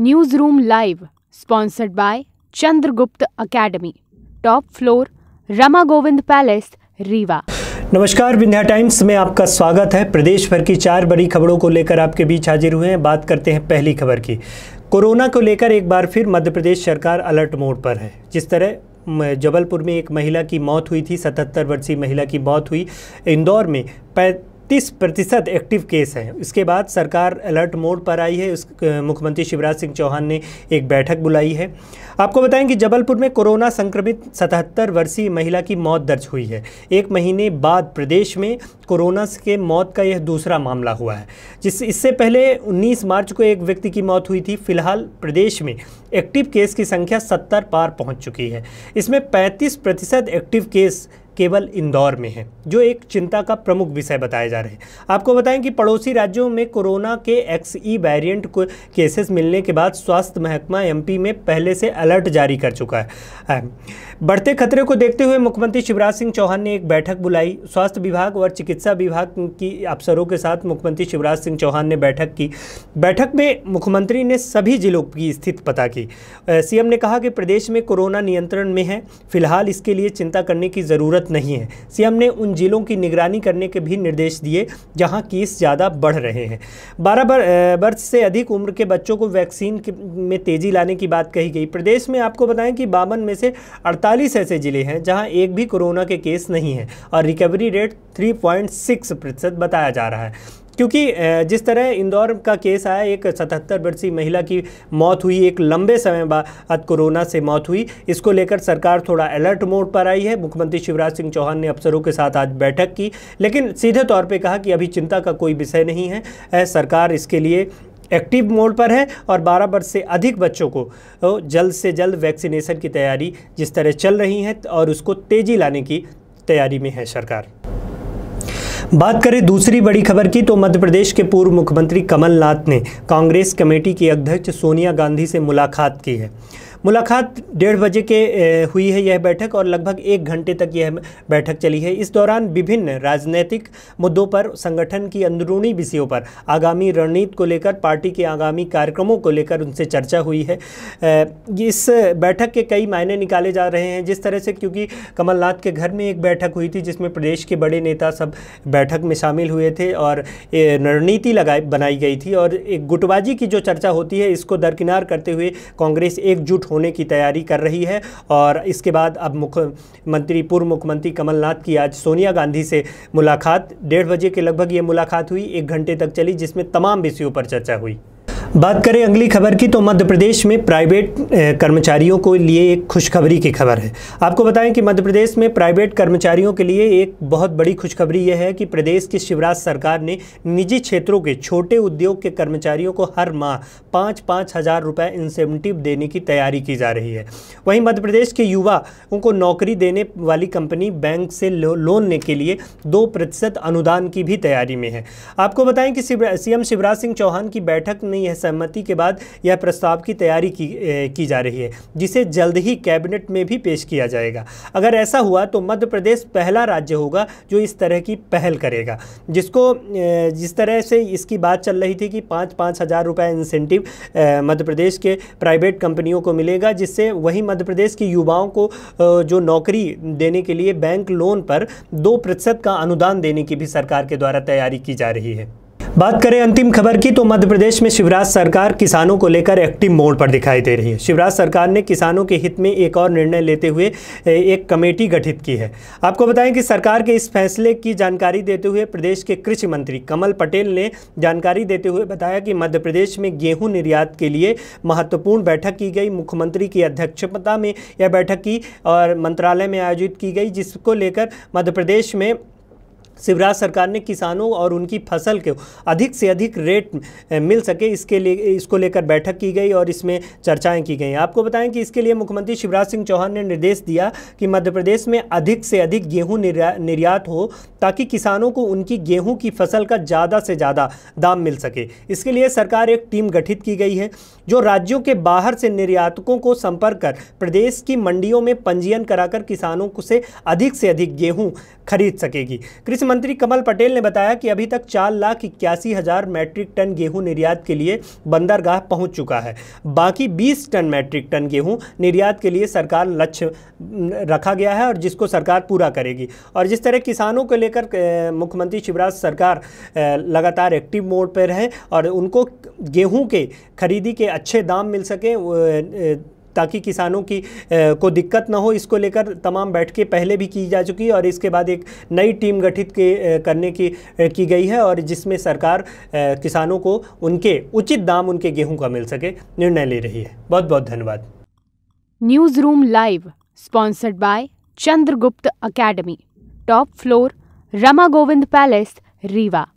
news room live sponsored by Chandragupta academy top floor Rama Govind palace Rewa नमस्कार Vindhya times में आपका स्वागत है प्रदेश भर की चार बड़ी खबरों को लेकर आपके बीच हाजिर हुए हैं बात करते हैं पहली खबर की कोरोना को लेकर एक बार फिर मध्य प्रदेश सरकार अलर्ट मोड पर है जिस तरह जबलपुर में एक महिला की मौत हुई थी 77 वर्षीय महिला की मौत हुई इंदौर में तीस प्रतिशत एक्टिव केस हैं इसके बाद सरकार अलर्ट मोड पर आई है उस मुख्यमंत्री शिवराज सिंह चौहान ने एक बैठक बुलाई है आपको बताएं कि जबलपुर में कोरोना संक्रमित सतहत्तर वर्षीय महिला की मौत दर्ज हुई है एक महीने बाद प्रदेश में कोरोना के मौत का यह दूसरा मामला हुआ है जिस इससे पहले 19 मार्च को एक व्यक्ति की मौत हुई थी फिलहाल प्रदेश में एक्टिव केस की संख्या सत्तर पार पहुँच चुकी है इसमें पैंतीस प्रतिशत एक्टिव केस केवल इंदौर में है जो एक चिंता का प्रमुख विषय बताए जा रहे हैं आपको बताएं कि पड़ोसी राज्यों में कोरोना के एक्स ई वेरिएंट को केसेस मिलने के बाद स्वास्थ्य महकमा एमपी में पहले से अलर्ट जारी कर चुका है बढ़ते खतरे को देखते हुए मुख्यमंत्री शिवराज सिंह चौहान ने एक बैठक बुलाई स्वास्थ्य विभाग और चिकित्सा विभाग की अफसरों के साथ मुख्यमंत्री शिवराज सिंह चौहान ने बैठक की बैठक में मुख्यमंत्री ने सभी जिलों की स्थिति पता की सीएम ने कहा कि प्रदेश में कोरोना नियंत्रण में है फिलहाल इसके लिए चिंता करने की ज़रूरत जरूरत नहीं है सीएम ने उन जिलों की निगरानी करने के भी निर्देश दिए जहां केस ज़्यादा बढ़ रहे हैं बारह वर्ष से अधिक उम्र के बच्चों को वैक्सीन में तेज़ी लाने की बात कही गई प्रदेश में आपको बताएं कि बावन में से अड़तालीस ऐसे ज़िले हैं जहाँ एक भी कोरोना के केस नहीं है और recovery rate three point six प्रतिशत बताया जा रहा है क्योंकि जिस तरह इंदौर का केस आया एक सतहत्तर वर्षीय महिला की मौत हुई एक लंबे समय बाद कोरोना से मौत हुई इसको लेकर सरकार थोड़ा अलर्ट मोड पर आई है मुख्यमंत्री शिवराज सिंह चौहान ने अफसरों के साथ आज बैठक की लेकिन सीधे तौर पे कहा कि अभी चिंता का कोई विषय नहीं है सरकार इसके लिए एक्टिव मोड पर है और 12 वर्ष से अधिक बच्चों को जल्द से जल्द वैक्सीनेशन की तैयारी जिस तरह चल रही है और उसको तेज़ी लाने की तैयारी में है सरकार बात करें दूसरी बड़ी खबर की तो मध्य प्रदेश के पूर्व मुख्यमंत्री कमलनाथ ने कांग्रेस कमेटी की अध्यक्ष सोनिया गांधी से मुलाकात की है मुलाकात डेढ़ बजे के हुई है यह बैठक और लगभग एक घंटे तक यह बैठक चली है इस दौरान विभिन्न राजनीतिक मुद्दों पर संगठन की अंदरूनी विषयों पर आगामी रणनीति को लेकर पार्टी के आगामी कार्यक्रमों को लेकर उनसे चर्चा हुई है इस बैठक के कई मायने निकाले जा रहे हैं जिस तरह से क्योंकि कमलनाथ के घर में एक बैठक हुई थी जिसमें प्रदेश के बड़े नेता सब बैठक में शामिल हुए थे और रणनीति लगाई बनाई गई थी और एक गुटबाजी की जो चर्चा होती है इसको दरकिनार करते हुए कांग्रेस एकजुट होने की तैयारी कर रही है और इसके बाद अब मुख्यमंत्री पूर्व मुख्यमंत्री कमलनाथ की आज सोनिया गांधी से मुलाकात डेढ़ बजे के लगभग ये मुलाकात हुई एक घंटे तक चली जिसमें तमाम विषयों पर चर्चा हुई बात करें अगली खबर की तो मध्य प्रदेश में प्राइवेट कर्मचारियों को लिए एक खुशखबरी की खबर है आपको बताएं कि मध्य प्रदेश में प्राइवेट कर्मचारियों के लिए एक बहुत बड़ी खुशखबरी यह है कि प्रदेश की शिवराज सरकार ने निजी क्षेत्रों के छोटे उद्योग के कर्मचारियों को हर माह पाँच पाँच हज़ार रुपये इंसेंटिव देने की तैयारी की जा रही है वहीं मध्य प्रदेश के युवा उनको नौकरी देने वाली कंपनी बैंक से लो, लोन लेने के लिए दो प्रतिशत अनुदान की भी तैयारी में है आपको बताएं कि सीएम शिवराज सिंह चौहान की बैठक में यह सहमति के बाद यह प्रस्ताव की तैयारी की ए, की जा रही है जिसे जल्द ही कैबिनेट में भी पेश किया जाएगा अगर ऐसा हुआ तो मध्य प्रदेश पहला राज्य होगा जो इस तरह की पहल करेगा जिसको जिस तरह से इसकी बात चल रही थी कि पाँच पाँच हज़ार रुपये इंसेंटिव मध्य प्रदेश के प्राइवेट कंपनियों को मिलेगा जिससे वहीं मध्य प्रदेश के युवाओं को जो नौकरी देने के लिए बैंक लोन पर दो प्रतिशत का अनुदान देने की भी सरकार के द्वारा तैयारी की जा रही है बात करें अंतिम खबर की तो मध्य प्रदेश में शिवराज सरकार किसानों को लेकर एक्टिव मोड पर दिखाई दे रही है शिवराज सरकार ने किसानों के हित में एक और निर्णय लेते हुए एक कमेटी गठित की है आपको बताएं कि सरकार के इस फैसले की जानकारी देते हुए प्रदेश के कृषि मंत्री कमल पटेल ने जानकारी देते हुए बताया कि मध्य प्रदेश में गेहूँ निर्यात के लिए महत्वपूर्ण बैठक की गई मुख्यमंत्री की अध्यक्षता में यह बैठक की और मंत्रालय में आयोजित की गई जिसको लेकर मध्य प्रदेश में शिवराज सरकार ने किसानों और उनकी फसल को अधिक से अधिक रेट मिल सके इसके लिए इसको लेकर बैठक की गई और इसमें चर्चाएं की गई आपको बताएं कि इसके लिए मुख्यमंत्री शिवराज सिंह चौहान ने निर्देश दिया कि मध्य प्रदेश में अधिक से अधिक गेहूं निर्यात हो ताकि किसानों को उनकी गेहूं की फसल का ज़्यादा से ज़्यादा दाम मिल सके इसके लिए सरकार एक टीम गठित की गई है जो राज्यों के बाहर से निर्यातकों को संपर्क कर प्रदेश की मंडियों में पंजीयन कराकर किसानों से अधिक से अधिक गेहूँ खरीद सकेगी कृषि कृषि मंत्री कमल पटेल ने बताया कि अभी तक चार लाख इक्यासी हज़ार मैट्रिक टन गेहूं निर्यात के लिए बंदरगाह पहुंच चुका है बाकी बीस टन मैट्रिक टन गेहूं निर्यात के लिए सरकार लक्ष्य रखा गया है और जिसको सरकार पूरा करेगी और जिस तरह किसानों को लेकर मुख्यमंत्री शिवराज सरकार लगातार एक्टिव मोड पर रहे और उनको गेहूँ के खरीदी के अच्छे दाम मिल सके ताकि किसानों की को दिक्कत ना हो इसको लेकर तमाम बैठकें पहले भी की जा चुकी है और इसके बाद एक नई टीम गठित के, करने की की गई है और जिसमें सरकार किसानों को उनके उचित दाम उनके गेहूं का मिल सके निर्णय ले रही है बहुत बहुत धन्यवाद news room live sponsored by Chandragupta academy top floor Rama Govind palace Rewa